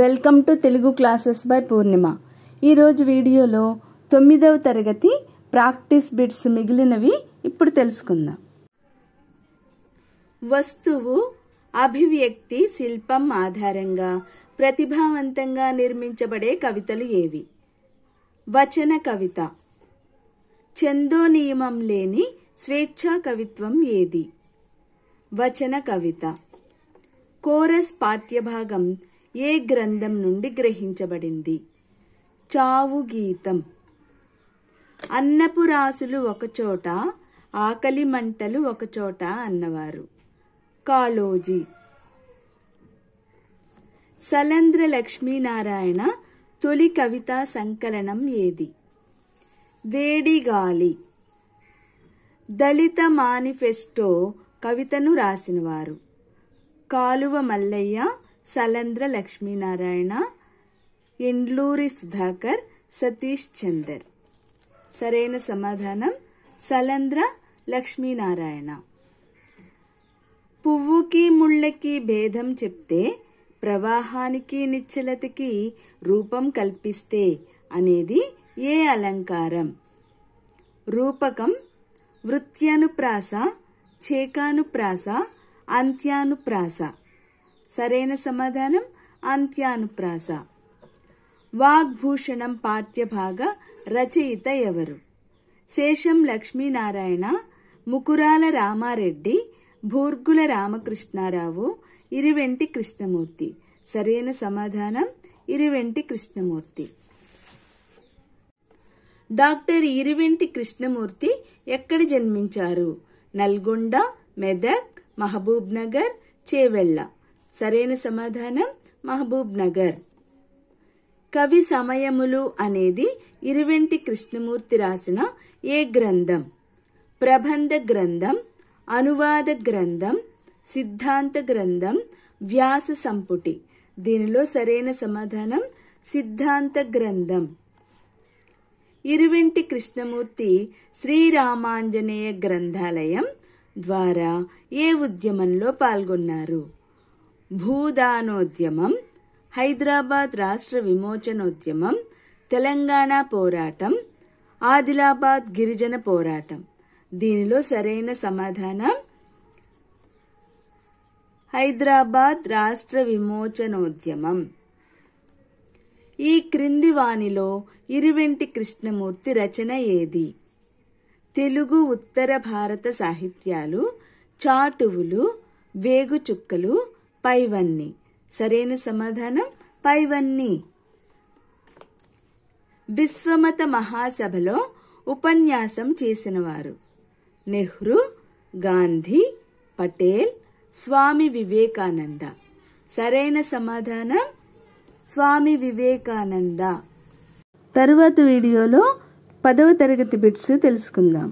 welcome to Telugu classes by Purnima ఈరోజు వీడియోలో తొమ్మిదవ తరగతి ప్రాక్టీస్ బిట్స్ మిగిలినవి ఇప్పుడు తెలుసుకుందాం వస్తువు అభివ్యక్తి శిల్పం ఆధారంగా ప్రతిభావంతంగా నిర్మించబడే కవితలు ఏవి వచన కవిత చందో నియమం లేని స్వేచ్ఛా కవిత్వం ఏది వచన కవిత కోరస్ పాఠ్యభాగం ఏ గ్రంథం నుండి గ్రహించబడింది చావు గీతం అన్నపు రాసులు ఒకచోట ఆకలి మంటలు ఒకచోట అన్నవారు కాళోజీ సలంద్ర లక్ష్మీనారాయణ తొలి కవితా సంకలనం ఏది వేడిగాలి దళిత మానిఫెస్టో కవితను రాసినవారు కాలువ మల్లయ్య సలంద్ర లక్ష్మీనారాయణ ఎండ్లూరి సుధాకర్ సతీష్ చందర్ సరైన సమాధానం సలంద్ర లక్ష్మీనారాయణ పువ్వుకి ముళ్ళకి భేదం చెప్తే ప్రవాహానికి నిశ్చలతకి రూపం కల్పిస్తే అనేది ఏ అలంకారం రూపకం వృత్యానుప్రాస చేకానుప్రాస అంత్యానుప్రాస సరైన సమాధానం అంత్యానుప్రాస వాగ్భూషణం పాఠ్యభాగ రచయిత ఎవరు శేషం లక్ష్మీనారాయణ ముకురాల రామారెడ్డి భూర్గుల రామకృష్ణారావు ఇరివెంటి కృష్ణమూర్తి సరైన సమాధానం ఇరివెంటి కృష్ణమూర్తి డాక్టర్ ఇరివెంటి కృష్ణమూర్తి ఎక్కడ జన్మించారు నల్గొండ మెదక్ మహబూబ్ నగర్ చేవెళ్ళ సరైన సమాధానం మహబూబ్ నగర్ కవి సమయములు అనేది ఇరువెంటి కృష్ణమూర్తి రాసిన ఏ గ్రంథం ప్రబంధ గ్రంథం అనువాద గ్రంథం సిద్ధాంత గ్రంథం వ్యాస సంపుటి దీనిలో సరైన సమాధానం సిద్ధాంత గ్రంథం ఇరువెంటి కృష్ణమూర్తి శ్రీరామాంజనేయ గ్రంథాలయం ద్వారా ఏ ఉద్యమంలో పాల్గొన్నారు భూదానోద్యమం హైదరాబాద్ రాష్ట్ర విమోచనోద్యమం తెలంగాణ పోరాటం ఆదిలాబాద్ గిరిజన పోరాటం దీనిలో సరైన సమాధానం హైదరాబాద్ రాష్ట్ర విమోచనోద్యమం ఈ క్రింది వాణిలో ఇరువెంటి కృష్ణమూర్తి రచన ఏది తెలుగు ఉత్తర భారత సాహిత్యాలు చాటువులు వేగుచుక్కలు పైవన్నీ సరైన సమాధానం పైవన్నీ విశ్వమత మహాసభలో ఉపన్యాసం చేసినవారు నెహ్రూ గాంధీ పటేల్ స్వామి వివేకానంద సరైన సమాధానం స్వామి వివేకానంద తరువాత వీడియోలో పదవ తరగతి బిట్స్ తెలుసుకుందాం